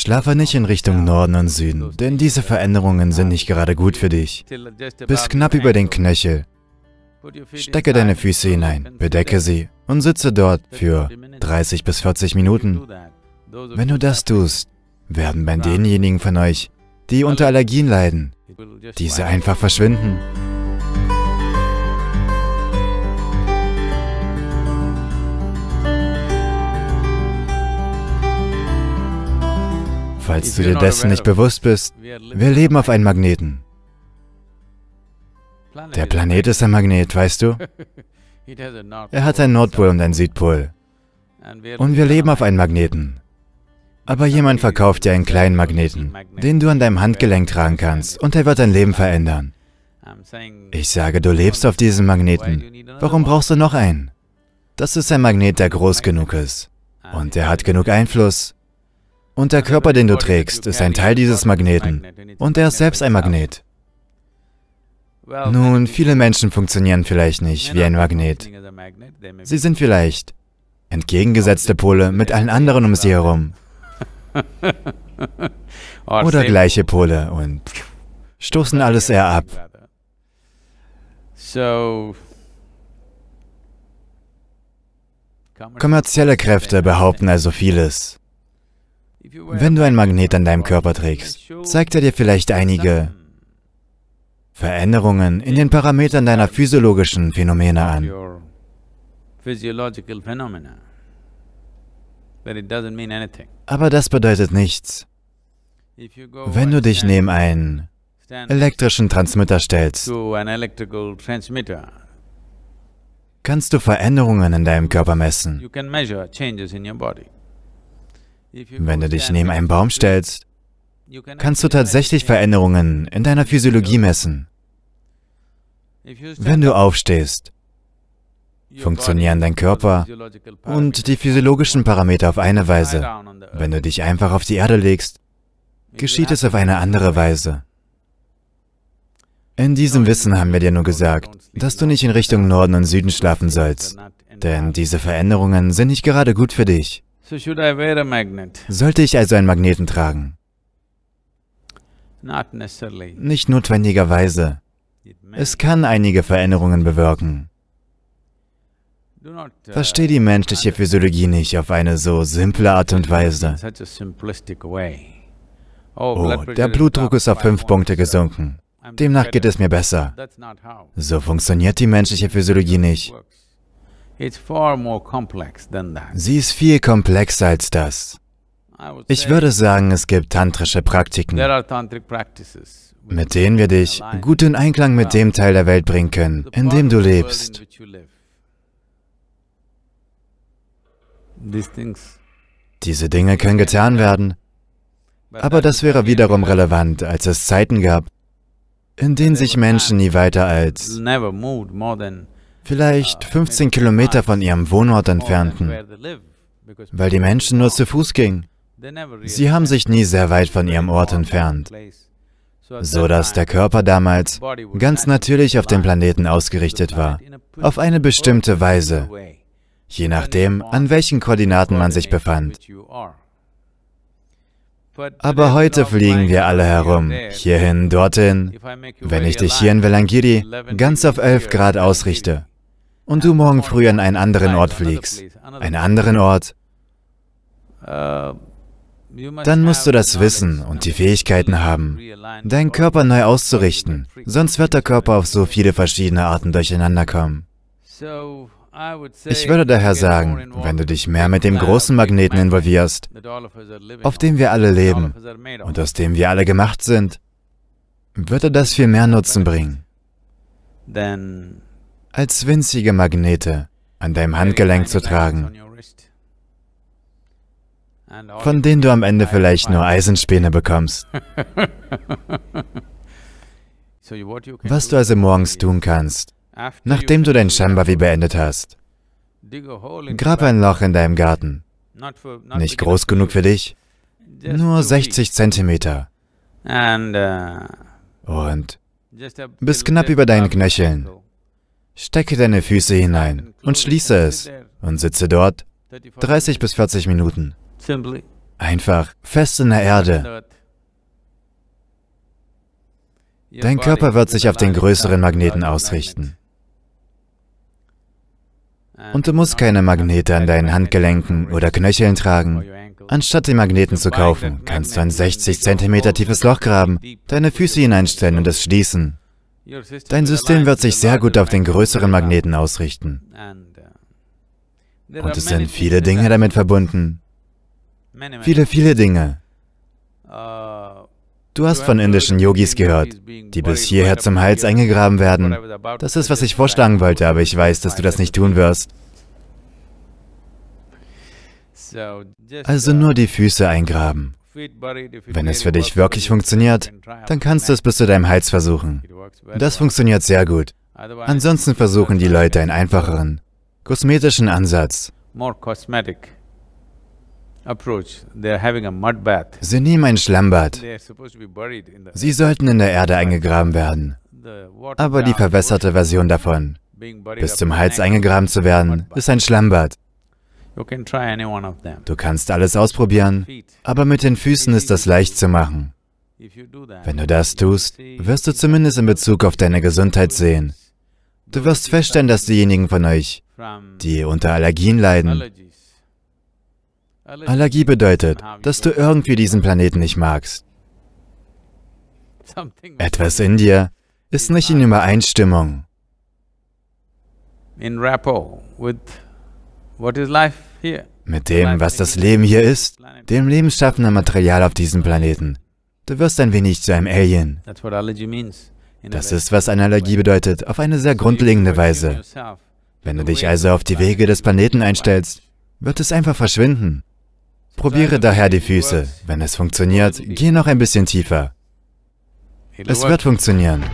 Schlafe nicht in Richtung Norden und Süden, denn diese Veränderungen sind nicht gerade gut für dich. Bis knapp über den Knöchel. Stecke deine Füße hinein, bedecke sie und sitze dort für 30 bis 40 Minuten. Wenn du das tust, werden bei denjenigen von euch, die unter Allergien leiden, diese einfach verschwinden. falls du dir dessen nicht bewusst bist, wir leben auf einem Magneten. Der Planet ist ein Magnet, weißt du? Er hat einen Nordpol und einen Südpol. Und wir leben auf einem Magneten. Aber jemand verkauft dir einen kleinen Magneten, den du an deinem Handgelenk tragen kannst, und er wird dein Leben verändern. Ich sage, du lebst auf diesem Magneten. Warum brauchst du noch einen? Das ist ein Magnet, der groß genug ist. Ah, und er hat genug Einfluss, und der Körper, den du trägst, ist ein Teil dieses Magneten. Und er ist selbst ein Magnet. Nun, viele Menschen funktionieren vielleicht nicht wie ein Magnet. Sie sind vielleicht entgegengesetzte Pole mit allen anderen um sie herum. Oder gleiche Pole und stoßen alles eher ab. Kommerzielle Kräfte behaupten also vieles. Wenn du ein Magnet an deinem Körper trägst, zeigt er dir vielleicht einige Veränderungen in den Parametern deiner physiologischen Phänomene an. Aber das bedeutet nichts. Wenn du dich neben einen elektrischen Transmitter stellst, kannst du Veränderungen in deinem Körper messen. Wenn du dich neben einen Baum stellst, kannst du tatsächlich Veränderungen in deiner Physiologie messen. Wenn du aufstehst, funktionieren dein Körper und die physiologischen Parameter auf eine Weise. Wenn du dich einfach auf die Erde legst, geschieht es auf eine andere Weise. In diesem Wissen haben wir dir nur gesagt, dass du nicht in Richtung Norden und Süden schlafen sollst, denn diese Veränderungen sind nicht gerade gut für dich. Sollte ich also einen Magneten tragen? Nicht notwendigerweise. Es kann einige Veränderungen bewirken. Uh, Verstehe die menschliche Physiologie nicht auf eine so simple Art und Weise. Oh, oh der Blutdruck ist auf fünf Punkte gesunken. Demnach geht es mir besser. So funktioniert die menschliche Physiologie nicht. Sie ist viel komplexer als das. Ich würde sagen, es gibt tantrische Praktiken, mit denen wir dich gut in Einklang mit dem Teil der Welt bringen können, in dem du lebst. Diese Dinge können getan werden, aber das wäre wiederum relevant, als es Zeiten gab, in denen sich Menschen nie weiter als vielleicht 15 ah, Kilometer von ihrem Wohnort entfernten, weil die Menschen nur zu Fuß gingen. Sie haben sich nie sehr weit von ihrem Ort entfernt, so dass der Körper damals ganz natürlich auf dem Planeten ausgerichtet war, auf eine bestimmte Weise, je nachdem, an welchen Koordinaten man sich befand. Aber heute fliegen wir alle herum, hierhin, dorthin. Wenn ich dich hier in Velangiri ganz auf 11 Grad ausrichte, und du morgen früh an einen anderen Ort fliegst, einen anderen Ort, dann musst du das Wissen und die Fähigkeiten haben, deinen Körper neu auszurichten, sonst wird der Körper auf so viele verschiedene Arten durcheinander kommen. Ich würde daher sagen, wenn du dich mehr mit dem großen Magneten involvierst, auf dem wir alle leben und aus dem wir alle gemacht sind, würde das viel mehr Nutzen bringen als winzige Magnete an deinem Handgelenk zu tragen, von denen du am Ende vielleicht nur Eisenspäne bekommst. Was du also morgens tun kannst, nachdem du dein Shambhavi beendet hast, grab ein Loch in deinem Garten, nicht groß genug für dich, nur 60 Zentimeter. Uh, Und bis knapp über deinen Knöcheln. Stecke deine Füße hinein und schließe es und sitze dort 30 bis 40 Minuten. Einfach fest in der Erde. Dein Körper wird sich auf den größeren Magneten ausrichten. Und du musst keine Magnete an deinen Handgelenken oder Knöcheln tragen. Anstatt die Magneten zu kaufen, kannst du ein 60 cm tiefes Loch graben, deine Füße hineinstellen und es schließen. Dein System wird sich sehr gut auf den größeren Magneten ausrichten. Und es sind viele Dinge damit verbunden. Viele, viele Dinge. Du hast von indischen Yogis gehört, die bis hierher zum Hals eingegraben werden. Das ist, was ich vorschlagen wollte, aber ich weiß, dass du das nicht tun wirst. Also nur die Füße eingraben. Wenn es für dich wirklich funktioniert, dann kannst du es bis zu deinem Hals versuchen. Das funktioniert sehr gut. Ansonsten versuchen die Leute einen einfacheren, kosmetischen Ansatz. Sie nehmen ein Schlammbad. Sie sollten in der Erde eingegraben werden. Aber die verwässerte Version davon, bis zum Hals eingegraben zu werden, ist ein Schlammbad. Du kannst alles ausprobieren, aber mit den Füßen ist das leicht zu machen. Wenn du das tust, wirst du zumindest in Bezug auf deine Gesundheit sehen. Du wirst feststellen, dass diejenigen von euch, die unter Allergien leiden, Allergie bedeutet, dass du irgendwie diesen Planeten nicht magst. Etwas in dir ist nicht in Übereinstimmung. In rapport with mit dem, was das Leben hier ist, dem lebensschaffenden Material auf diesem Planeten. Du wirst ein wenig zu einem Alien. Das ist, was eine Allergie bedeutet, auf eine sehr grundlegende Weise. Wenn du dich also auf die Wege des Planeten einstellst, wird es einfach verschwinden. Probiere daher die Füße. Wenn es funktioniert, geh noch ein bisschen tiefer. Es wird funktionieren.